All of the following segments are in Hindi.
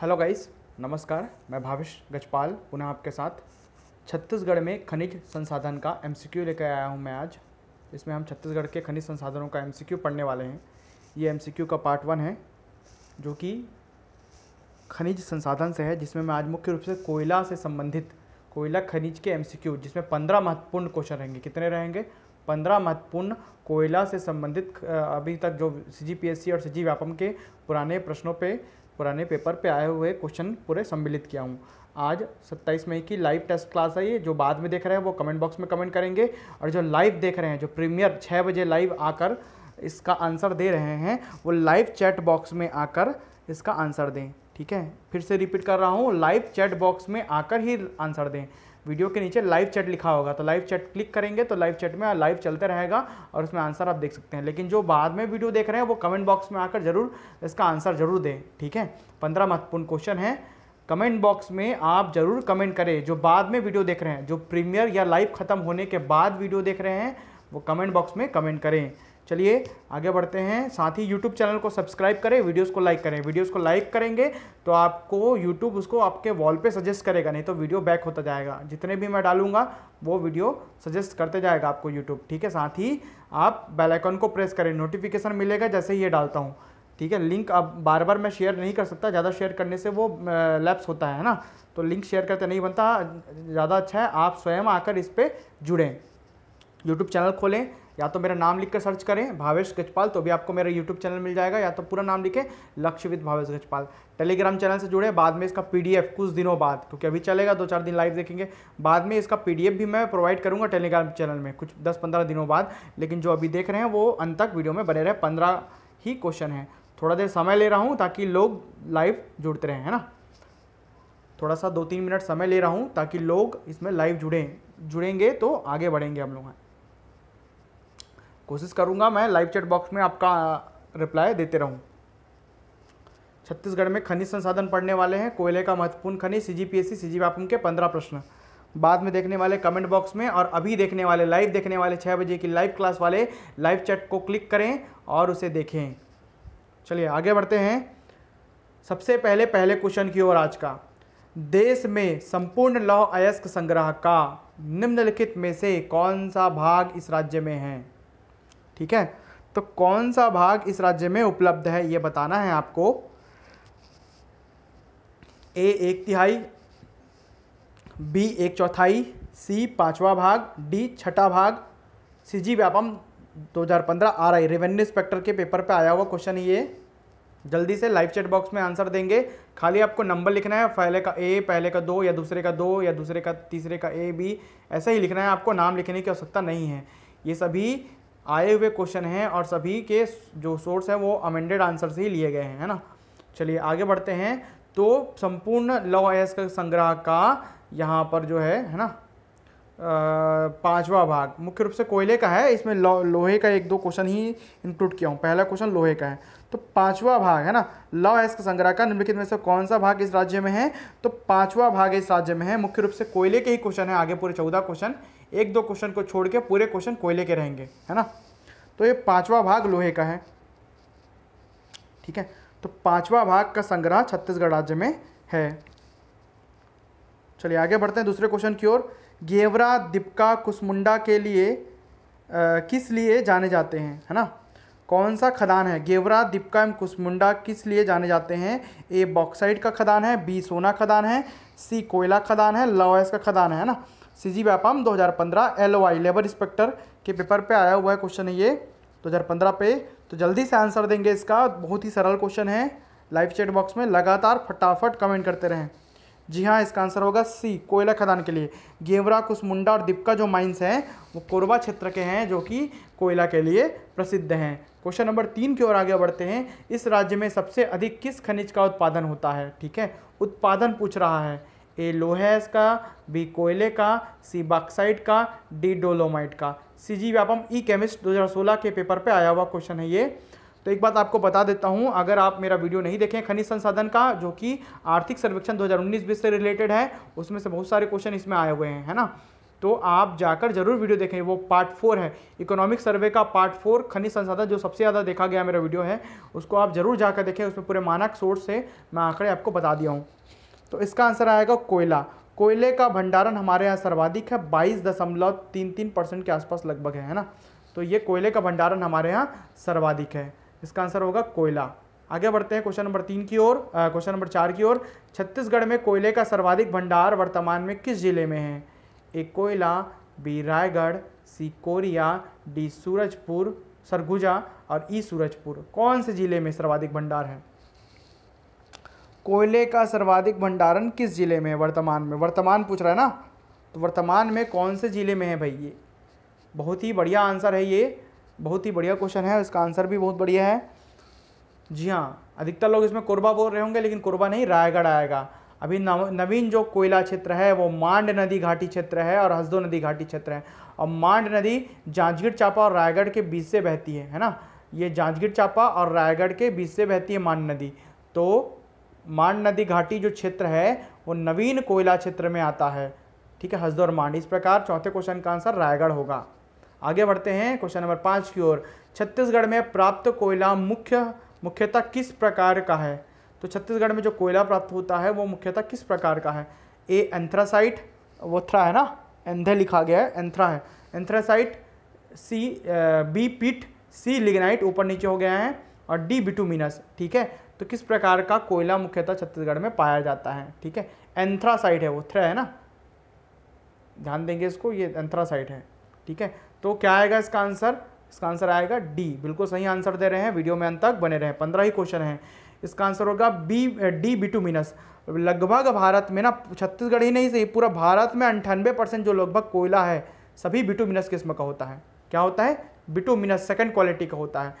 हेलो गाइस नमस्कार मैं भाविश गजपाल पुनः आपके साथ छत्तीसगढ़ में खनिज संसाधन का एमसीक्यू लेकर आया हूं मैं आज इसमें हम छत्तीसगढ़ के खनिज संसाधनों का एमसीक्यू पढ़ने वाले हैं ये एमसीक्यू का पार्ट वन है जो कि खनिज संसाधन से है जिसमें मैं आज मुख्य रूप से कोयला से संबंधित कोयला खनिज के एम जिसमें पंद्रह महत्वपूर्ण क्वेश्चन रहेंगे कितने रहेंगे पंद्रह महत्वपूर्ण कोयला से संबंधित अभी तक जो सी और सी व्यापम के पुराने प्रश्नों पे पुराने पेपर पे आए हुए क्वेश्चन पूरे सम्मिलित किया हूँ आज 27 मई की लाइव टेस्ट क्लास है ये जो बाद में देख रहे हैं वो कमेंट बॉक्स में कमेंट करेंगे और जो लाइव देख रहे हैं जो प्रीमियर छः बजे लाइव आकर इसका आंसर दे रहे हैं वो लाइव चैट बॉक्स में आकर इसका आंसर दें ठीक है फिर से रिपीट कर रहा हूँ लाइव चैट बॉक्स में आकर ही आंसर दें वीडियो के नीचे लाइव चैट लिखा होगा तो लाइव चैट क्लिक करेंगे तो लाइव चैट में लाइव चलते रहेगा और उसमें आंसर आप देख सकते हैं लेकिन जो बाद में वीडियो देख रहे हैं वो कमेंट बॉक्स में आकर जरूर इसका आंसर जरूर दें ठीक है पंद्रह महत्वपूर्ण क्वेश्चन है कमेंट बॉक्स में आप जरूर कमेंट करें जो बाद में वीडियो देख रहे हैं जो प्रीमियर या लाइव ख़त्म होने के बाद वीडियो देख रहे हैं वो कमेंट बॉक्स में कमेंट करें चलिए आगे बढ़ते हैं साथ ही यूट्यूब चैनल को सब्सक्राइब करें वीडियोस को लाइक करें वीडियोस को लाइक करेंगे तो आपको यूट्यूब उसको आपके वॉल पे सजेस्ट करेगा नहीं तो वीडियो बैक होता जाएगा जितने भी मैं डालूंगा वो वीडियो सजेस्ट करते जाएगा आपको यूट्यूब ठीक है साथ ही आप बेलाइकॉन को प्रेस करें नोटिफिकेशन मिलेगा जैसे ही ये डालता हूँ ठीक है लिंक अब बार बार मैं शेयर नहीं कर सकता ज़्यादा शेयर करने से वो लैप्स होता है ना तो लिंक शेयर करते नहीं बनता ज़्यादा अच्छा है आप स्वयं आकर इस पर जुड़ें यूट्यूब चैनल खोलें या तो मेरा नाम लिख कर सर्च करें भावेश गजपाल तो भी आपको मेरा यूट्यूब चैनल मिल जाएगा या तो पूरा नाम लिखें लक्ष्यविद भावेश गजपाल टेलीग्राम चैनल से जुड़े बाद में इसका पी कुछ दिनों बाद क्योंकि अभी चलेगा दो चार दिन लाइव देखेंगे बाद में इसका पी भी मैं प्रोवाइड करूँगा टेलीग्राम चैनल में कुछ दस पंद्रह दिनों बाद लेकिन जो अभी देख रहे हैं वो अंत तक वीडियो में बने रहे पंद्रह ही क्वेश्चन है थोड़ा देर समय ले रहा हूँ ताकि लोग लाइव जुड़ते रहें है ना थोड़ा सा दो तीन मिनट समय ले रहा हूँ ताकि लोग इसमें लाइव जुड़ें जुड़ेंगे तो आगे बढ़ेंगे हम लोग हैं कोशिश करूँगा मैं लाइव चैट बॉक्स में आपका रिप्लाई देते रहूँ छत्तीसगढ़ में खनिज संसाधन पढ़ने वाले हैं कोयले का महत्वपूर्ण खनिज सी जी पी एस सी सी जी के पंद्रह प्रश्न बाद में देखने वाले कमेंट बॉक्स में और अभी देखने वाले लाइव देखने वाले छः बजे की लाइव क्लास वाले लाइव चैट को क्लिक करें और उसे देखें चलिए आगे बढ़ते हैं सबसे पहले पहले क्वेश्चन की ओर आज का देश में संपूर्ण लौह अयस्क संग्रह का निम्नलिखित में से कौन सा भाग इस राज्य में है ठीक है तो कौन सा भाग इस राज्य में उपलब्ध है ये बताना है आपको ए एक तिहाई बी एक चौथाई सी पांचवा भाग डी छठा भाग सी जी व्यापम 2015 आ रहा है रेवेन्यू इंस्पेक्टर के पेपर पे आया हुआ क्वेश्चन ये जल्दी से लाइव चैट बॉक्स में आंसर देंगे खाली आपको नंबर लिखना है पहले का ए पहले का दो या दूसरे का दो या दूसरे का तीसरे का ए बी ऐसा ही लिखना है आपको नाम लिखने की आवश्यकता नहीं है ये सभी आए हुए क्वेश्चन हैं और सभी के जो सोर्स हैं वो अमेंडेड आंसर से ही लिए गए हैं है ना चलिए आगे बढ़ते हैं तो संपूर्ण लॉ एस का संग्रह का यहाँ पर जो है है ना पांचवा भाग मुख्य रूप से कोयले का है इसमें लो, लोहे का एक दो क्वेश्चन ही इंक्लूड किया हूँ पहला क्वेश्चन लोहे का है तो पांचवा भाग है ना लॉ एस्क संग्रह का निम्नलिखित में से कौन सा भाग इस राज्य में है तो पांचवा भाग इस राज्य में है मुख्य रूप से कोयले के ही क्वेश्चन है आगे पूरे चौदह क्वेश्चन एक दो क्वेश्चन को छोड़ के पूरे क्वेश्चन कोयले के रहेंगे है ना तो ये पांचवा भाग लोहे का है ठीक है तो पांचवा भाग का संग्रह छत्तीसगढ़ राज्य में है चलिए आगे बढ़ते हैं दूसरे क्वेश्चन की ओर गेवरा दीपका कुसमुंडा के लिए आ, किस लिए जाने जाते हैं है ना कौन सा खदान है गेवरा दीपका एवं कुसमुंडा किस लिए जाने जाते हैं ए बॉक्साइड का खदान है बी सोना खदान है सी कोयला खदान है लॉयस का खदान है ना सी जी हज़ार पंद्रह एल वाई लेबर इंस्पेक्टर के पेपर पे आया हुआ है क्वेश्चन ये पंद्रह पे तो जल्दी से आंसर देंगे इसका बहुत ही सरल क्वेश्चन है लाइव चैट बॉक्स में लगातार फटाफट कमेंट करते रहें जी हाँ इसका आंसर होगा सी कोयला खदान के लिए गेवरा कुसमुंडा और दीपका जो माइंस हैं वो कोरबा क्षेत्र के हैं जो कि कोयला के लिए प्रसिद्ध हैं क्वेश्चन नंबर तीन की ओर आगे बढ़ते हैं इस राज्य में सबसे अधिक किस खनिज का उत्पादन होता है ठीक है उत्पादन पूछ रहा है ए लोहे का बी कोयले का सी बाक्साइड का डी डोलोमाइट का सी जी व्यापम ई केमिस्ट 2016 के पेपर पे आया हुआ क्वेश्चन है ये तो एक बात आपको बता देता हूँ अगर आप मेरा वीडियो नहीं देखें खनिज संसाधन का जो कि आर्थिक सर्वेक्षण 2019 हज़ार से रिलेटेड है उसमें से बहुत सारे क्वेश्चन इसमें आए हुए हैं है ना तो आप जाकर जरूर वीडियो देखें वो पार्ट फोर है इकोनॉमिक सर्वे का पार्ट फोर खनिज संसाधन जो सबसे ज़्यादा देखा गया मेरा वीडियो है उसको आप जरूर जाकर देखें उसमें पूरे मानक सोर्स से मैं आंकड़े आपको बता दिया हूँ तो इसका आंसर आएगा कोयला कोयले का भंडारण हमारे यहाँ सर्वाधिक है बाईस दशमलव तीन तीन परसेंट के आसपास लगभग है ना तो ये कोयले का भंडारण हमारे यहाँ सर्वाधिक है इसका आंसर होगा कोयला आगे बढ़ते हैं क्वेश्चन नंबर तीन की ओर क्वेश्चन नंबर चार की ओर छत्तीसगढ़ में कोयले का सर्वाधिक भंडार वर्तमान में किस जिले में है ए कोयला B Raigarh C Koriya D Surajpur Surguja और ई सूरजपुर कौन से जिले में सर्वाधिक भंडार है कोयले का सर्वाधिक भंडारण किस जिले में है वर्तमान में वर्तमान पूछ रहा है ना तो वर्तमान में कौन से जिले में है भाई ये बहुत ही बढ़िया आंसर है ये बहुत ही बढ़िया क्वेश्चन है इसका आंसर भी बहुत बढ़िया है जी हाँ अधिकतर लोग इसमें कोरबा बोल रहे होंगे लेकिन कोरबा नहीं रायगढ़ आएगा अभी नवीन जो कोयला क्षेत्र है वो मांड नदी घाटी क्षेत्र है और हसदो नदी घाटी क्षेत्र है और मांड नदी जांजगीर चांपा और रायगढ़ के बीच से बहती है है ना ये जांजगीर चांपा और रायगढ़ के बीच से बहती है मांड नदी तो मांड नदी घाटी जो क्षेत्र है वो नवीन कोयला क्षेत्र में आता है ठीक है हसदो और मांड इस प्रकार चौथे क्वेश्चन का आंसर रायगढ़ होगा आगे बढ़ते हैं क्वेश्चन नंबर पाँच की ओर छत्तीसगढ़ में प्राप्त कोयला मुख्य मुख्यतः किस प्रकार का है तो छत्तीसगढ़ में जो कोयला प्राप्त होता है वो मुख्यतः किस प्रकार का है ए एंथ्रासाइट वोथ्रा है ना एंधे लिखा गया है एंथ्रा है एंथ्रासाइट सी बी पीट सी लिग्नाइट ऊपर नीचे हो गया है और डी बिटूमिनस ठीक है तो किस प्रकार का कोयला मुख्यतः छत्तीसगढ़ में पाया जाता है ठीक है एंथ्रासाइट है वो थ्रा है ना ध्यान देंगे इसको ये एंथ्रासाइट है ठीक है तो क्या आएगा इसका आंसर इसका आंसर आएगा डी बिल्कुल सही आंसर दे रहे हैं वीडियो में अंत तक बने हैं पंद्रह ही क्वेश्चन हैं इसका आंसर होगा बी डी मिनस लगभग भारत में ना छत्तीसगढ़ ही नहीं सही पूरा भारत में अंठानवे परसेंट जो लगभग कोयला है सभी बिटूमिनस किस्म का होता है क्या होता है मिनस सेकेंड क्वालिटी का होता है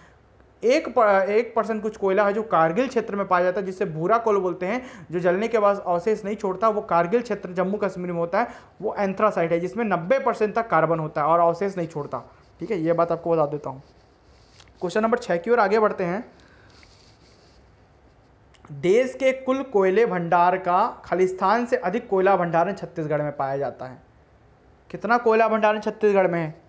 एक पर, एक परसेंट कुछ कोयला है जो कारगिल क्षेत्र में पाया जाता है जिसे भूरा कोल बोलते हैं जो जलने के बाद अवशेष नहीं छोड़ता वो कारगिल क्षेत्र जम्मू कश्मीर में होता है वो एंथ्रासाइट है जिसमें नब्बे परसेंट तक कार्बन होता है और अवशेष नहीं छोड़ता ठीक है ये बात आपको बता देता हूँ क्वेश्चन नंबर छः की ओर आगे बढ़ते हैं देश के कुल कोयले भंडार का खालिस्तान से अधिक कोयला भंडारण छत्तीसगढ़ में पाया जाता है कितना कोयला भंडारण छत्तीसगढ़ में है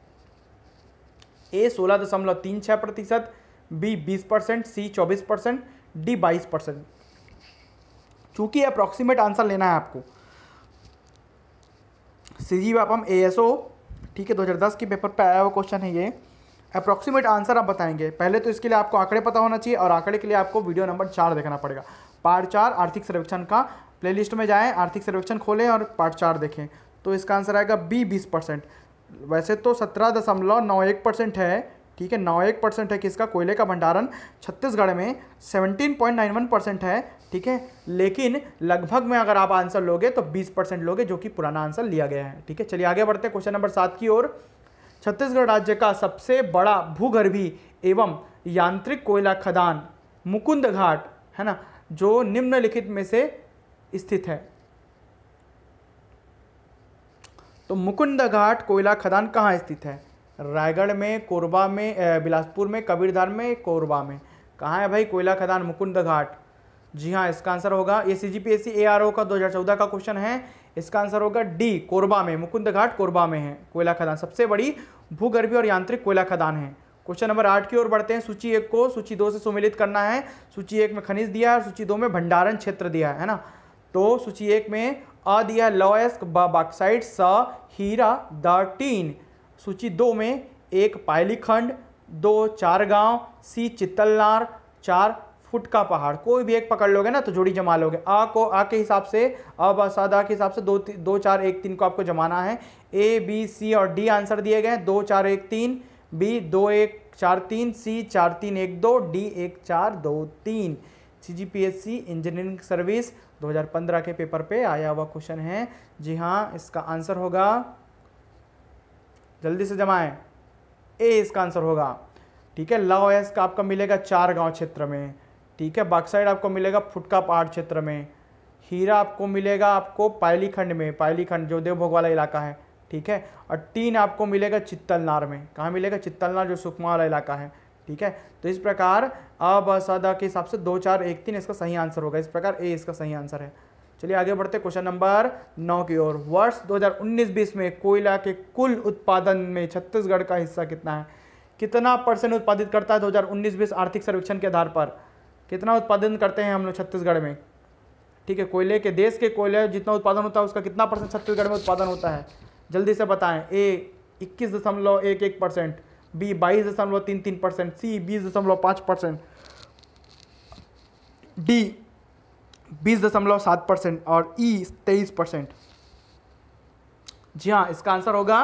ए सोलह दशमलव तीन छः प्रतिशत बी बीस परसेंट सी चौबीस परसेंट डी बाईस परसेंट चूंकि अप्रॉक्सीमेट आंसर लेना है आपको सी जी हम ए एस ओ ठीक है 2010 के पेपर पे आया हुआ क्वेश्चन है ये अप्रॉक्सीमेट आंसर आप बताएंगे पहले तो इसके लिए आपको आंकड़े पता होना चाहिए और आंकड़े के लिए आपको वीडियो नंबर चार देखना पड़ेगा पार्ट चार आर्थिक सर्वेक्षण का प्लेलिस्ट में जाएं आर्थिक सर्वेक्षण खोलें और पार्ट चार देखें तो इसका आंसर आएगा बी बीस परसेंट वैसे तो सत्रह दशमलव नौ एक परसेंट है ठीक है नौ एक परसेंट है किसका कोयले का भंडारण छत्तीसगढ़ में seventeen point nine one percent है ठीक है लेकिन लगभग में अगर आप आंसर लोगे तो बीस परसेंट लोगे जो कि पुराना आंसर लिया गया है ठीक है चलिए आगे बढ़ते हैं क्वेश्चन नंबर सात की ओर छत्तीसगढ़ राज्य का सबसे बड़ा भूगर्भी एवं यांत्रिक कोयला खदान मुकुंद घाट है ना जो निम्नलिखित में से स्थित है तो मुकुंद घाट कोयला खदान कहाँ स्थित है रायगढ़ में कोरबा में बिलासपुर में कबीरधार में कोरबा में कहाँ है भाई कोयला खदान मुकुंद घाट जी हाँ इसका आंसर होगा ये C G P S C A R O का 2014 का क्वेश्चन है इसका आंसर होगा डी कोरबा में मुकुंद घाट कोरबा में है कोयला खदान सबसे बड़ी भूगर्भी और यांत्रिक कोयला खदान है क्वेश्चन नंबर आठ की ओर बढ़ते हैं सूची एक को सूची दो से सुमिलित करना है सूची एक में खनिज दिया है और सूची दो में भंडारण क्षेत्र दिया है ना तो सूची एक में अ दिया है लॉयस्क बाक्साइड स हीरा द टीन सूची दो में एक पायली खंड दो चार गांव सी चित्तलनार चार फुट का पहाड़ कोई भी एक पकड़ लोगे ना तो जोड़ी जमा लोगे आ को आ के हिसाब से अब सादा के हिसाब से दो दो चार एक तीन को आपको जमाना है ए बी सी और डी आंसर दिए गए हैं दो चार एक तीन बी दो एक चार तीन सी चार तीन एक दो डी एक चार दो तीन C G P S C engineering service 2015 के पेपर पे आया हुआ क्वेश्चन है जी हाँ इसका आंसर होगा जल्दी से जमाएं ए इसका आंसर होगा ठीक है लव एस का आपका मिलेगा चार गांव क्षेत्र में ठीक है बाक्साइड आपको मिलेगा फुटका पहाड़ क्षेत्र में हीरा आपको मिलेगा आपको पायली खंड में पायलीखंड जो देवभोग वाला इलाका है ठीक है और तीन आपको मिलेगा चित्तलनार में कहाँ मिलेगा चित्तलनार जो सुकमा वाला इलाका है ठीक है तो इस प्रकार अब सदा के हिसाब से दो चार एक तीन इसका सही आंसर होगा इस प्रकार ए इसका सही आंसर है चलिए आगे बढ़ते क्वेश्चन नंबर नौ की ओर वर्ष 2019-20 में कोयला के कुल उत्पादन में छत्तीसगढ़ का हिस्सा कितना है कितना परसेंट उत्पादित करता है 2019-20 आर्थिक सर्वेक्षण के आधार पर कितना उत्पादन करते हैं हम लोग छत्तीसगढ़ में ठीक है कोयले के देश के कोयले जितना उत्पादन होता है उसका कितना परसेंट छत्तीसगढ़ में उत्पादन होता है जल्दी से बताएं ए इक्कीस दशमलव एक एक परसेंट बी बाईस दशमलव तीन तीन परसेंट सी बीस दशमलव पाँच परसेंट डी बीस दशमलव सात परसेंट और ई तेईस परसेंट जी हाँ इसका आंसर होगा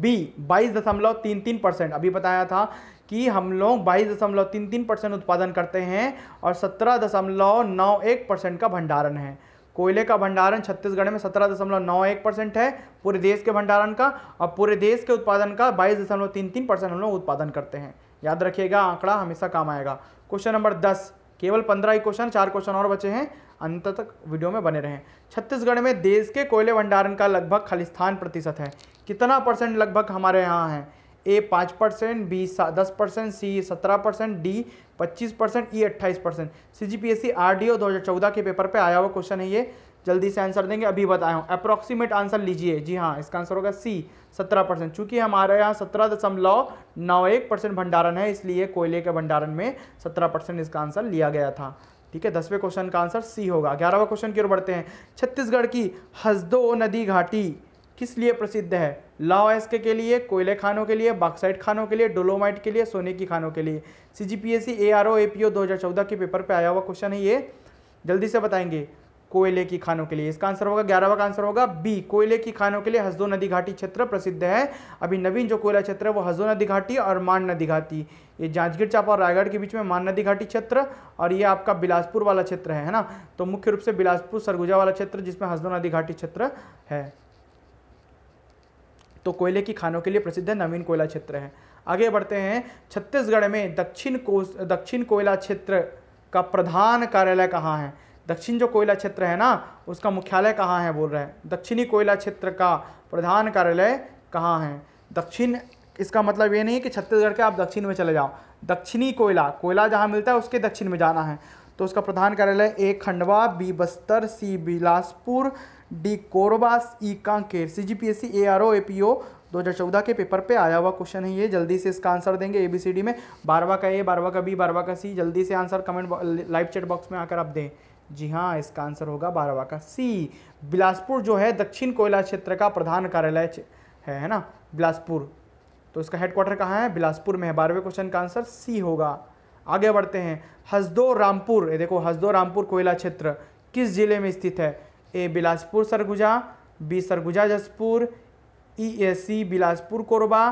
बी बाईस दशमलव तीन तीन परसेंट अभी बताया था कि हम लोग बाईस दशमलव तीन तीन परसेंट उत्पादन करते हैं और सत्रह दशमलव नौ एक परसेंट का भंडारण है कोयले का भंडारण छत्तीसगढ़ में सत्रह दशमलव नौ एक परसेंट है पूरे देश के भंडारण का और पूरे देश के उत्पादन का बाईस दशमलव तीन तीन परसेंट हम लोग उत्पादन करते हैं याद रखिएगा आंकड़ा हमेशा काम आएगा क्वेश्चन नंबर दस केवल पंद्रह ही क्वेश्चन चार क्वेश्चन और बचे हैं अंत तक वीडियो में बने रहें छत्तीसगढ़ में देश के कोयले भंडारण का लगभग खालिस्थान प्रतिशत है कितना परसेंट लगभग हमारे यहाँ है ए पाँच परसेंट बी दस परसेंट सी सत्रह परसेंट डी पच्चीस परसेंट ई e अट्ठाईस percent C G P S C R D O दो हज़ार चौदह के पेपर पे आया हुआ क्वेश्चन है ये जल्दी से आंसर देंगे अभी बताया हूँ अप्रोक्सीमेट आंसर लीजिए जी हाँ इसका आंसर होगा सी सत्रह परसेंट चूंकि हमारे यहाँ सत्रह दशमलव नौ एक परसेंट भंडारण है इसलिए कोयले के भंडारण में सत्रह परसेंट इसका आंसर लिया गया था ठीक है दसवें क्वेश्चन का आंसर सी होगा ग्यारहवा क्वेश्चन की ओर बढ़ते हैं छत्तीसगढ़ की हसदो नदी घाटी किस लिए प्रसिद्ध है लाओ एस्के के लिए कोयले खानों के लिए बाक्साइड खानों के लिए डोलोमाइट के लिए सोने की खानों के लिए C G P S C A R O A P O दो हज़ार चौदह के पेपर पर आया हुआ क्वेश्चन है ये जल्दी से बताएंगे कोयले की खानों के लिए इसका आंसर होगा ग्यारहवा का आंसर होगा बी कोयले की खानों के लिए हसदो नदी घाटी क्षेत्र प्रसिद्ध है अभी नवीन जो कोयला क्षेत्र है वो हसदो नदी घाटी और मान नदी घाटी ये जांजगीर चापा और रायगढ़ के बीच में मान नदी घाटी क्षेत्र और ये आपका बिलासपुर वाला क्षेत्र है, है ना तो मुख्य रूप से बिलासपुर सरगुजा वाला क्षेत्र जिसमें हसदो नदी घाटी क्षेत्र है तो कोयले की खानों के लिए प्रसिद्ध है नवीन कोयला क्षेत्र है आगे बढ़ते हैं छत्तीसगढ़ में दक्षिण को दक्षिण कोयला क्षेत्र का प्रधान कार्यालय कहाँ है दक्षिण जो कोयला क्षेत्र है ना उसका मुख्यालय कहाँ है बोल रहे हैं दक्षिणी कोयला क्षेत्र का प्रधान कार्यालय कहाँ है दक्षिण इसका मतलब ये नहीं कि छत्तीसगढ़ के आप दक्षिण में चले जाओ दक्षिणी कोयला कोयला जहाँ मिलता है उसके दक्षिण में जाना है तो उसका प्रधान कार्यालय A Khandwa B Bastar C Bilaspur D Korba E Kanker C G P S C A R O A P O दो हज़ार चौदह के पेपर पे आया हुआ क्वेश्चन है ये जल्दी से इसका आंसर देंगे ए बी सी डी में बारहवा का ए बारवा का बी बारवा का सी जल्दी से answer comment live chat box में आकर आप दें जी हाँ इसका आंसर होगा बारहवा का सी बिलासपुर जो है दक्षिण कोयला क्षेत्र का प्रधान कार्यालय है है ना बिलासपुर तो इसका हेडक्वार्टर कहाँ है बिलासपुर में है बारहवें क्वेश्चन का आंसर सी होगा आगे बढ़ते हैं हसदो रामपुर ये देखो हसदो रामपुर कोयला क्षेत्र किस जिले में स्थित है A Bilaspur Surguja B Surguja Jashpur E A C Bilaspur Korba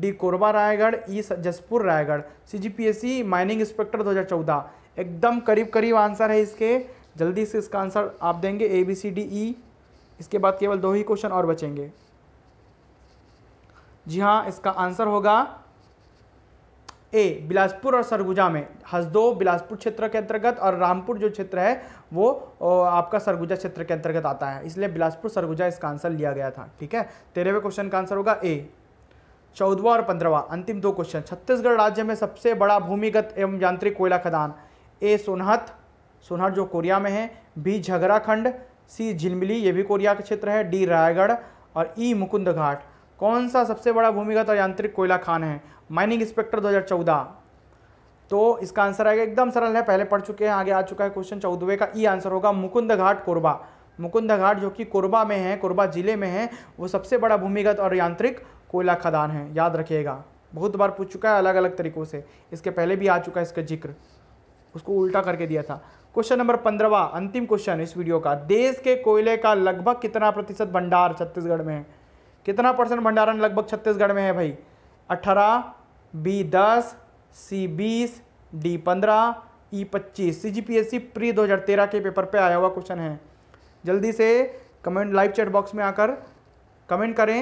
D Korba Raigarh E Jashpur Raigarh C G P S C mining inspector 2014 एकदम करीब करीब आंसर है इसके जल्दी से इसका आंसर आप देंगे A B C D E इसके बाद केवल दो ही क्वेश्चन और बचेंगे जी हाँ इसका आंसर होगा ए बिलासपुर और सरगुजा में हसदो बिलासपुर क्षेत्र के अंतर्गत और रामपुर जो क्षेत्र है वो आपका सरगुजा क्षेत्र के अंतर्गत आता है इसलिए बिलासपुर सरगुजा इसका आंसर लिया गया था ठीक है तेरहवें क्वेश्चन का आंसर होगा ए चौदवा और पंद्रवा अंतिम दो क्वेश्चन छत्तीसगढ़ राज्य में सबसे बड़ा भूमिगत एवं यांत्रिक कोयला खदान ए सोनहत सोनहट जो कोरिया में है बी झगराखंड सी झिलमिली ये भी कोरिया का क्षेत्र है डी रायगढ़ और ई मुकुंद घाट कौन सा सबसे बड़ा भूमिगत और यांत्रिक कोयला खान है माइनिंग इंस्पेक्टर 2014 तो इसका आंसर आएगा एकदम सरल है पहले पढ़ चुके हैं आगे आ चुका है क्वेश्चन चौदहवे का ई आंसर होगा मुकुंद घाट कोरबा मुकुंद घाट जो कि कोरबा में है कोरबा जिले में है वो सबसे बड़ा भूमिगत और यांत्रिक कोयला खदान है याद रखिएगा बहुत बार पूछ चुका है अलग अलग तरीक़ों से इसके पहले भी आ चुका है इसका जिक्र उसको उल्टा करके दिया था क्वेश्चन नंबर पंद्रवा अंतिम क्वेश्चन इस वीडियो का देश के कोयले का लगभग कितना प्रतिशत भंडार छत्तीसगढ़ में है कितना परसेंट भंडारण लगभग छत्तीसगढ़ में है भाई अठारह बी दस सी बीस डी पंद्रह ई पच्चीस C G P S C pre दो हज़ार तेरह के पेपर पे आया हुआ क्वेश्चन है जल्दी से कमेंट लाइव चैट बॉक्स में आकर कमेंट करें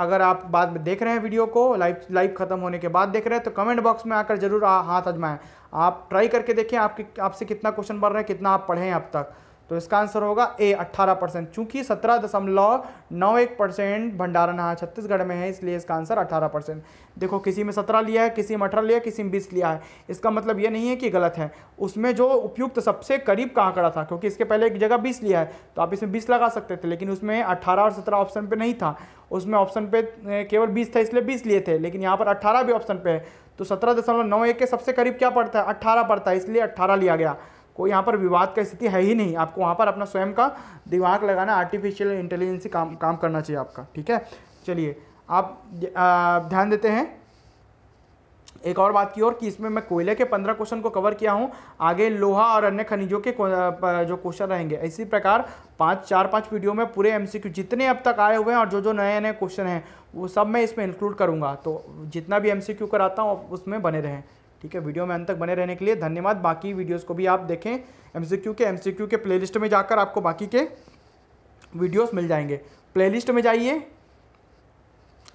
अगर आप बाद में देख रहे हैं वीडियो को लाइव लाइव ख़त्म होने के बाद देख रहे हैं तो कमेंट बॉक्स में आकर जरूर हाथ आजमाएं आप ट्राई करके देखें आपके आपसे कितना क्वेश्चन बन रहा है कितना आप पढ़े हैं अब तक तो इसका आंसर होगा ए 18 परसेंट चूँकि सत्रह दशमलव नौ एक परसेंट भंडारण हाँ छत्तीसगढ़ में है इसलिए इसका आंसर 18 परसेंट देखो किसी में 17 लिया है किसी में अठारह लिया है किसी में 20 लिया है इसका मतलब ये नहीं है कि गलत है उसमें जो उपयुक्त सबसे करीब का आंकड़ा था क्योंकि इसके पहले एक जगह बीस लिया है तो आप इसमें बीस लगा सकते थे लेकिन उसमें अट्ठारह और सत्रह ऑप्शन पर नहीं था उसमें ऑप्शन पे केवल बीस था इसलिए बीस लिए थे लेकिन यहाँ पर अट्ठारह भी ऑप्शन पे है तो सत्रह दशमलव नौ एक के सबसे करीब क्या पड़ता है अट्ठारह पड़ता है इसलिए अट्ठारह लिया गया कोई यहाँ पर विवाद का स्थिति है ही नहीं आपको वहाँ पर अपना स्वयं का दिमाग लगाना आर्टिफिशियल इंटेलिजेंसी काम काम करना चाहिए आपका ठीक है चलिए आप ध्यान देते हैं एक और बात की और कि इसमें मैं कोयले के पंद्रह क्वेश्चन को कवर किया हूँ आगे लोहा और अन्य खनिजों के जो क्वेश्चन रहेंगे इसी प्रकार पाँच चार पाँच वीडियो में पूरे एमसीक्यू जितने अब तक आए हुए हैं और जो जो नए नए क्वेश्चन हैं वो सब मैं इसमें इंक्लूड करूँगा तो जितना भी एम कराता हूँ उसमें बने रहें ठीक है वीडियो में अंत तक बने रहने के लिए धन्यवाद बाकी वीडियोस को भी आप देखें एमसीक्यू के एमसीक्यू के प्लेलिस्ट में जाकर आपको बाकी के वीडियोस मिल जाएंगे प्लेलिस्ट में जाइए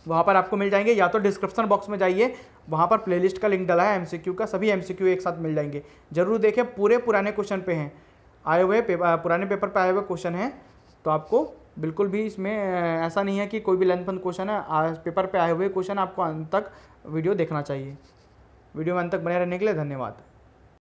वहाँ पर आपको मिल जाएंगे या तो डिस्क्रिप्शन बॉक्स में जाइए वहाँ पर प्लेलिस्ट का लिंक डला है एमसीक्यू का सभी एमसीक्यू एक साथ मिल जाएंगे जरूर देखें पूरे पुराने क्वेश्चन पे हैं आए हुए पुराने पेपर पे आए हुए क्वेश्चन हैं तो आपको बिल्कुल भी इसमें ऐसा नहीं है कि कोई भी लेंथ क्वेश्चन है पेपर पे आए हुए क्वेश्चन आपको अंत तक वीडियो देखना चाहिए वीडियो में अंत तक बने रहने के लिए धन्यवाद